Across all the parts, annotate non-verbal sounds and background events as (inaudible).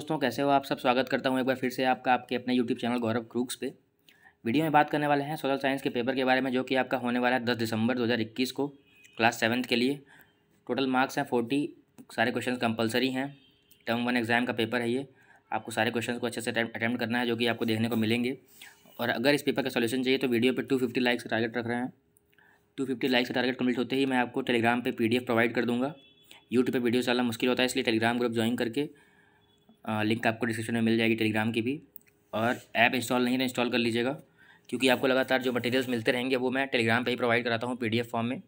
दोस्तों कैसे हो आप सब स्वागत करता हूँ एक बार फिर से आपका आपके अपने यूट्यूब चैनल गौरव क्रूक्स पे वीडियो में बात करने वाले हैं सोशल साइंस के पेपर के बारे में जो कि आपका होने वाला है दस दिसंबर 2021 को क्लास सेवन्थ के लिए टोटल मार्क्स हैं फोर्टी सारे क्वेश्चन कंपलसरी हैं टर्म वन एग्ज़ाम का पेपर है ये आपको सारे क्वेश्चन को अच्छे से अटैम्प्ट करना है जो कि आपको देखने को मिलेंगे और अगर इस पेपर का सोल्यूशन चाहिए तो वीडियो पर टू फिफ्टी लाइक्स का टारगेट रख रहे हैं टू फिफ्टी लाइक्स का टारगेट कम्प्लीट होते ही मैं आपको टेलीग्राम पर पी प्रोवाइड कर दूँगा यूट्यूब पर वीडियो चलना मुश्किल होता है इसलिए टेलीग्राम ग्रुप ज्वाइन करके लिंक आपको डिस्क्रिप्शन में मिल जाएगी टेलीग्राम की भी और ऐप इंस्टॉल नहीं है इंस्टॉल कर लीजिएगा क्योंकि आपको लगातार जो मटेरियल्स मिलते रहेंगे वो मैं टेलीग्राम पे ही प्रोवाइड कराता हूँ पीडीएफ फॉर्म में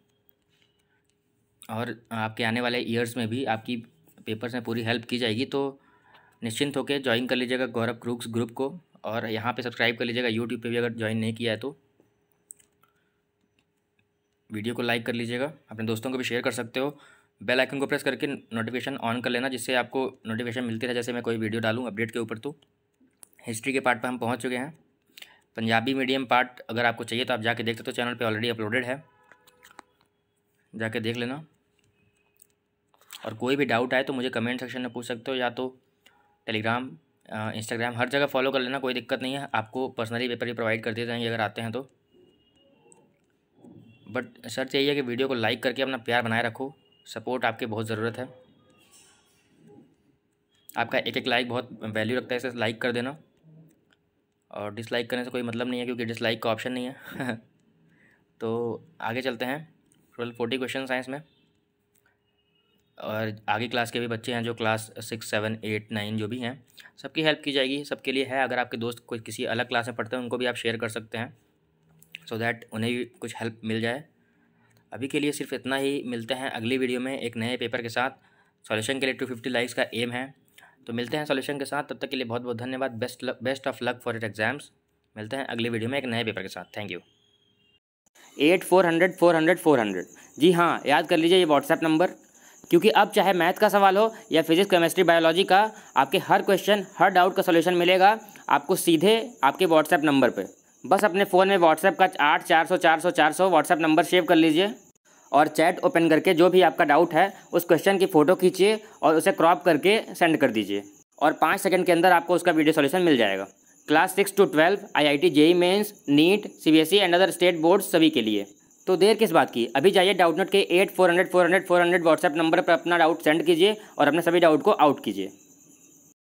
और आपके आने वाले ईयर्स में भी आपकी पेपर्स में पूरी हेल्प की जाएगी तो निश्चिंत होकर ज्वाइन कर लीजिएगा गौरव क्रूक्स ग्रुप को और यहाँ पे सब्सक्राइब कर लीजिएगा यूट्यूब पे भी अगर ज्वाइन नहीं किया है तो वीडियो को लाइक कर लीजिएगा अपने दोस्तों को भी शेयर कर सकते हो बेल आइकन को प्रेस करके नोटिफिकेशन ऑन कर लेना जिससे आपको नोटिफिकेशन मिलती रहे जैसे मैं कोई वीडियो डालूँ अपडेट के ऊपर तो हिस्ट्री के पार्ट पर हम पहुँच चुके हैं पंजाबी मीडियम पार्ट अगर आपको चाहिए तो आप जाके देख सकते हो तो चैनल पर ऑलरेडी अपलोडेड है जाके देख लेना और कोई भी डाउट आए तो मुझे कमेंट सेक्शन में पूछ सकते हो या तो टेलीग्राम इंस्टाग्राम हर जगह फॉलो कर लेना कोई दिक्कत नहीं है आपको पर्सनली पेपर भी प्रोवाइड कर दिए जाएंगे अगर आते हैं तो बट सर चाहिए कि वीडियो को लाइक करके अपना प्यार बनाए रखो सपोर्ट आपके बहुत ज़रूरत है आपका एक एक लाइक बहुत वैल्यू रखता है इसे लाइक कर देना और डिसलाइक करने से कोई मतलब नहीं है क्योंकि डिसलाइक का ऑप्शन नहीं है (laughs) तो आगे चलते हैं ट्वेल्व फोर्टी क्वेश्चन साइंस में और आगे क्लास के भी बच्चे हैं जो class six seven eight nine जो भी हैं सबकी हेल्प की जाएगी सबके लिए है अगर आपके दोस्त कोई किसी अलग क्लास में पढ़ते हैं उनको भी आप शेयर कर सकते हैं सो so दैट उन्हें भी कुछ हेल्प मिल जाए अभी के लिए सिर्फ इतना ही मिलते हैं अगली वीडियो में एक नए पेपर के साथ सॉल्यूशन के लिए टू फिफ्टी लाइक्स का एम है तो मिलते हैं सॉल्यूशन के साथ तब तक के लिए बहुत बहुत धन्यवाद best best of luck for it exams मिलते हैं अगली वीडियो में एक नए पेपर के साथ thank you eight four hundred four hundred four hundred जी हाँ याद कर लीजिए ये व्हाट्सएप नंबर क्योंकि अब चाहे मैथ का सवाल हो या फिजिक्स केमिस्ट्री बायोलॉजी का आपके हर क्वेश्चन हर डाउट का सोल्यूशन मिलेगा आपको सीधे आपके व्हाट्सएप नंबर पर बस अपने फ़ोन में व्हाट्सएप का आठ चार सौ चार सौ चार सौ व्हाट्सएप नंबर सेव कर लीजिए और चैट ओपन करके जो भी आपका डाउट है उस क्वेश्चन की फ़ोटो खींचिए और उसे क्रॉप करके सेंड कर दीजिए और पाँच सेकंड के अंदर आपको उसका वीडियो सॉल्यूशन मिल जाएगा class six to twelve I I T JEE Mains NEET C B S E and other state board सभी के लिए तो देर किस बात की अभी जाइए डाउट नोट के eight four hundred four hundred four hundred WhatsApp number पर अपना डाउट सेंड कीजिए और अपने सभी डाउट को आउट कीजिए